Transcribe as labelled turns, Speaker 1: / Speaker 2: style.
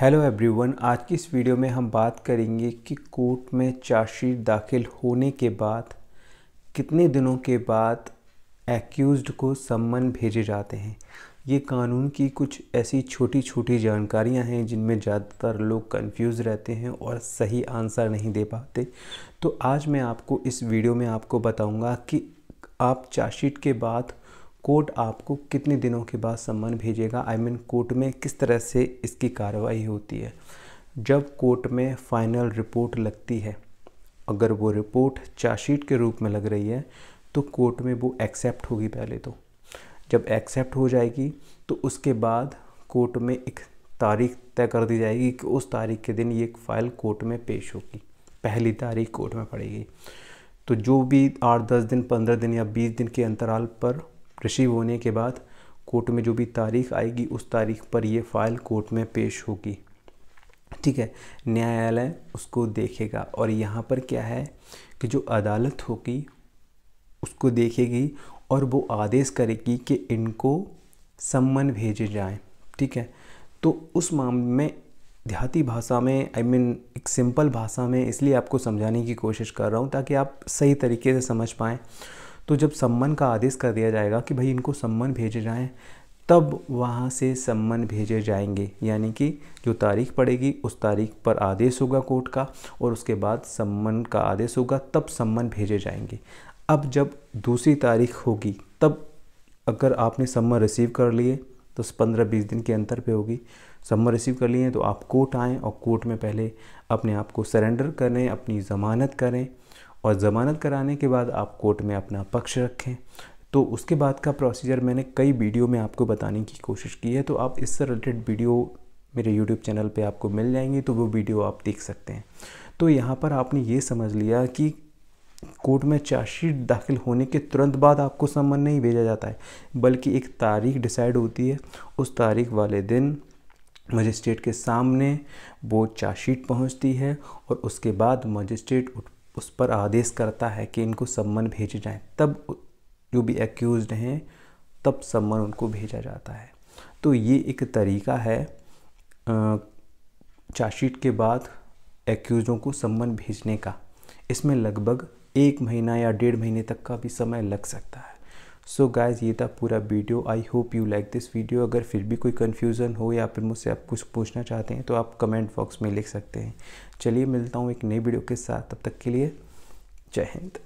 Speaker 1: hello everyone आज की इस वीडियो में हम बात करेंगे कि कोर्ट में चार्जशीट दाखिल होने के बाद कितने दिनों के बाद एक्यूज़ को सम्मन भेजे जाते हैं ये कानून की कुछ ऐसी छोटी छोटी जानकारियां हैं जिनमें ज़्यादातर लोग कंफ्यूज रहते हैं और सही आंसर नहीं दे पाते तो आज मैं आपको इस वीडियो में आपको बताऊंगा कि आप चार्जशीट के बाद कोर्ट आपको कितने दिनों के बाद सम्मन भेजेगा I I mean mean, court में किस तरह से इसकी कार्रवाई होती है जब कोर्ट में फाइनल रिपोर्ट लगती है अगर वो रिपोर्ट चार्जशीट के रूप में लग रही है तो कोर्ट में वो एक्सेप्ट होगी पहले तो जब एक्सेप्ट हो जाएगी तो उसके बाद कोर्ट में एक तारीख तय कर दी जाएगी कि उस तारीख के दिन ये फाइल कोर्ट में पेश होगी पहली तारीख कोर्ट में पड़ेगी तो जो भी आठ दस दिन पंद्रह दिन या बीस दिन के अंतराल पर रिसीव होने के बाद कोर्ट में जो भी तारीख आएगी उस तारीख पर ये फाइल कोर्ट में पेश होगी ठीक है न्यायालय उसको देखेगा और यहाँ पर क्या है कि जो अदालत होगी उसको देखेगी और वो आदेश करेगी कि इनको सम्मन भेजे जाएं ठीक है तो उस मामले में देहाती भाषा में आई I मीन mean, एक सिंपल भाषा में इसलिए आपको समझाने की कोशिश कर रहा हूँ ताकि आप सही तरीके से समझ पाएँ तो जब सम्मन का आदेश कर दिया जाएगा कि भाई इनको सम्मन भेजे जाएँ तब वहाँ से सम्मन भेजे जाएंगे यानी कि जो तारीख पड़ेगी उस तारीख पर आदेश होगा कोर्ट का और उसके बाद सम्मन का आदेश होगा तब सम्मन भेजे जाएंगे अब जब दूसरी तारीख होगी तब अगर आपने सम्मन रिसीव कर लिए तो पंद्रह बीस दिन के अंतर पे होगी सम्मन रिसीव कर लिए तो आप कोर्ट आएँ और कोर्ट में पहले अपने आप को सरेंडर करें अपनी ज़मानत करें और ज़मानत कराने के बाद आप कोर्ट में अपना पक्ष रखें तो उसके बाद का प्रोसीजर मैंने कई वीडियो में आपको बताने की कोशिश की है तो आप इससे रिलेटेड वीडियो मेरे यूट्यूब चैनल पे आपको मिल जाएंगी तो वो वीडियो आप देख सकते हैं तो यहाँ पर आपने ये समझ लिया कि कोर्ट में चार्जशीट दाखिल होने के तुरंत बाद आपको समन नहीं भेजा जाता है बल्कि एक तारीख डिसाइड होती है उस तारीख वाले दिन मजिस्ट्रेट के सामने वो चार्जशीट पहुंचती है और उसके बाद मजिस्ट्रेट उठ उस पर आदेश करता है कि इनको सम्मन भेजे जाए तब जो भी एक्यूज हैं तब सम्मन उनको भेजा जाता है तो ये एक तरीका है चार्जशीट के बाद एक्यूज़ों को सम्मन भेजने का इसमें लगभग एक महीना या डेढ़ महीने तक का भी समय लग सकता है सो गाइज ये था पूरा video I hope you like this video अगर फिर भी कोई कन्फ्यूज़न हो या फिर मुझसे आप कुछ पूछना चाहते हैं तो आप कमेंट बॉक्स में लिख सकते हैं चलिए मिलता हूँ एक नई वीडियो के साथ तब तक के लिए जय हिंद